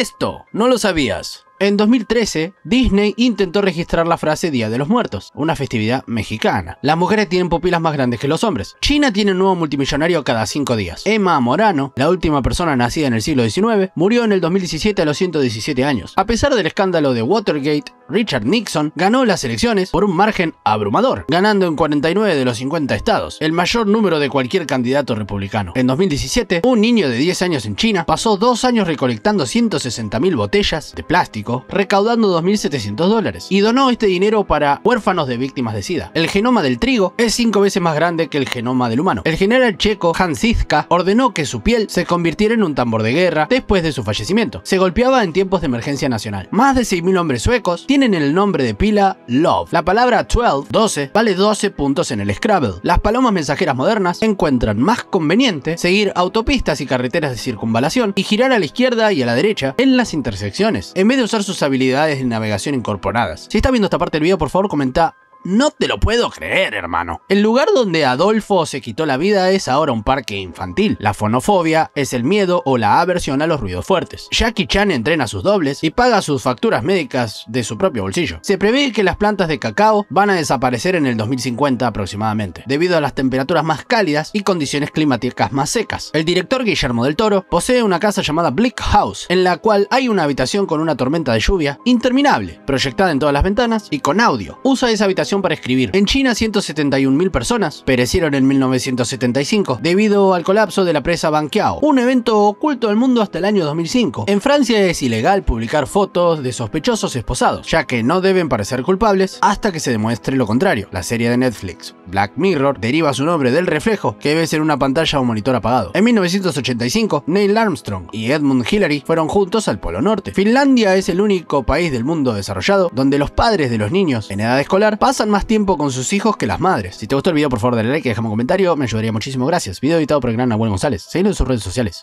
esto, no lo sabías. En 2013, Disney intentó registrar la frase Día de los Muertos, una festividad mexicana. Las mujeres tienen pupilas más grandes que los hombres. China tiene un nuevo multimillonario cada cinco días. Emma Morano, la última persona nacida en el siglo XIX, murió en el 2017 a los 117 años. A pesar del escándalo de Watergate, Richard Nixon ganó las elecciones por un margen abrumador, ganando en 49 de los 50 estados, el mayor número de cualquier candidato republicano. En 2017, un niño de 10 años en China pasó dos años recolectando 160.000 botellas de plástico, recaudando 2.700 dólares, y donó este dinero para huérfanos de víctimas de SIDA. El genoma del trigo es cinco veces más grande que el genoma del humano. El general checo Hans Zizka ordenó que su piel se convirtiera en un tambor de guerra después de su fallecimiento. Se golpeaba en tiempos de emergencia nacional. Más de 6.000 hombres suecos tienen el nombre de pila Love. La palabra 12, 12, vale 12 puntos en el Scrabble. Las palomas mensajeras modernas encuentran más conveniente seguir autopistas y carreteras de circunvalación y girar a la izquierda y a la derecha en las intersecciones, en vez de usar sus habilidades de navegación incorporadas. Si está viendo esta parte del video, por favor comenta no te lo puedo creer, hermano. El lugar donde Adolfo se quitó la vida es ahora un parque infantil. La fonofobia es el miedo o la aversión a los ruidos fuertes. Jackie Chan entrena sus dobles y paga sus facturas médicas de su propio bolsillo. Se prevé que las plantas de cacao van a desaparecer en el 2050 aproximadamente, debido a las temperaturas más cálidas y condiciones climáticas más secas. El director Guillermo del Toro posee una casa llamada Bleak House, en la cual hay una habitación con una tormenta de lluvia interminable, proyectada en todas las ventanas y con audio. Usa esa habitación para escribir. En China, 171.000 personas perecieron en 1975 debido al colapso de la presa Banqiao, un evento oculto al mundo hasta el año 2005. En Francia es ilegal publicar fotos de sospechosos esposados, ya que no deben parecer culpables hasta que se demuestre lo contrario. La serie de Netflix, Black Mirror, deriva su nombre del reflejo que ves en una pantalla o monitor apagado. En 1985, Neil Armstrong y Edmund Hillary fueron juntos al Polo Norte. Finlandia es el único país del mundo desarrollado donde los padres de los niños en edad escolar pasan más tiempo con sus hijos que las madres. Si te gustó el video, por favor dale like y déjame un comentario, me ayudaría muchísimo. Gracias. Video editado por el gran Abuelo González. Seguidlo en sus redes sociales.